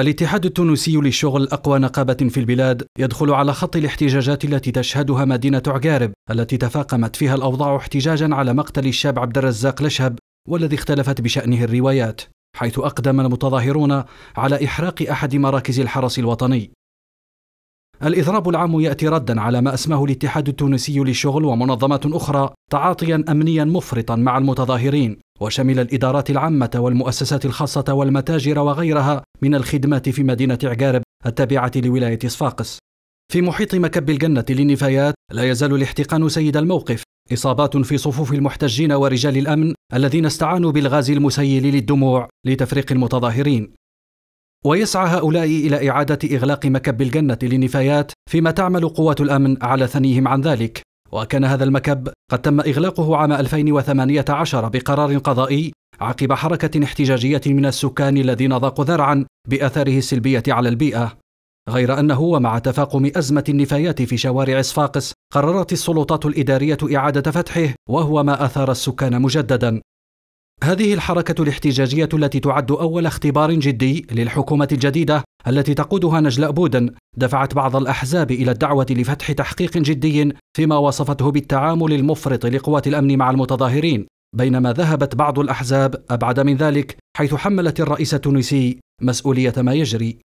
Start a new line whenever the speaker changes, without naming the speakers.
الاتحاد التونسي للشغل أقوى نقابة في البلاد يدخل على خط الاحتجاجات التي تشهدها مدينة عقارب التي تفاقمت فيها الأوضاع احتجاجا على مقتل الشاب عبد الرزاق لشهب والذي اختلفت بشأنه الروايات حيث أقدم المتظاهرون على إحراق أحد مراكز الحرس الوطني الإضراب العام يأتي ردا على ما أسماه الاتحاد التونسي للشغل ومنظمات أخرى تعاطيا أمنيا مفرطا مع المتظاهرين وشمل الإدارات العامة والمؤسسات الخاصة والمتاجر وغيرها من الخدمات في مدينة عقارب التابعة لولاية صفاقس في محيط مكب الجنة للنفايات لا يزال الاحتقان سيد الموقف إصابات في صفوف المحتجين ورجال الأمن الذين استعانوا بالغاز المسيل للدموع لتفريق المتظاهرين ويسعى هؤلاء إلى إعادة إغلاق مكب الجنة للنفايات فيما تعمل قوات الأمن على ثنيهم عن ذلك وكان هذا المكب قد تم إغلاقه عام 2018 بقرار قضائي عقب حركة احتجاجية من السكان الذين ضاقوا ذرعا بأثاره السلبية على البيئة غير أنه ومع تفاقم أزمة النفايات في شوارع صفاقس قررت السلطات الإدارية إعادة فتحه وهو ما أثار السكان مجددا هذه الحركة الاحتجاجية التي تعد أول اختبار جدي للحكومة الجديدة التي تقودها نجلاء بودن دفعت بعض الأحزاب إلى الدعوة لفتح تحقيق جدي فيما وصفته بالتعامل المفرط لقوات الأمن مع المتظاهرين بينما ذهبت بعض الأحزاب أبعد من ذلك حيث حملت الرئيس التونسي مسؤولية ما يجري